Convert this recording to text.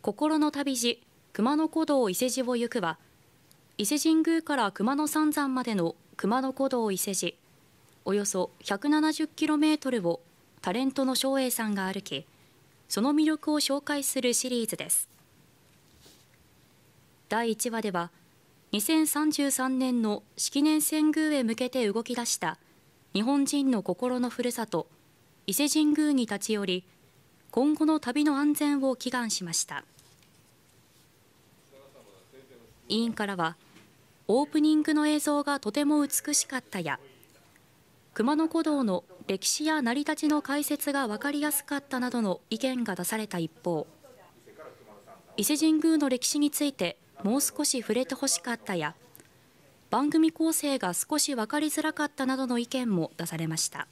心の旅路熊野古道伊勢路を行くは伊勢神宮から熊野三山までの熊野古道伊勢路およそ1 7 0トルをタレントの照英さんが歩きその魅力を紹介するシリーズです第1話では2033年の式年遷宮へ向けて動き出した日本人の心のふるさと伊勢神宮に立ち寄り今後の旅の安全を祈願しました委員からはオープニングの映像がとても美しかったや熊野古道の歴史や成り立ちの解説が分かりやすかったなどの意見が出された一方伊勢神宮の歴史についてもう少し触れてほしかったや番組構成が少し分かりづらかったなどの意見も出されました。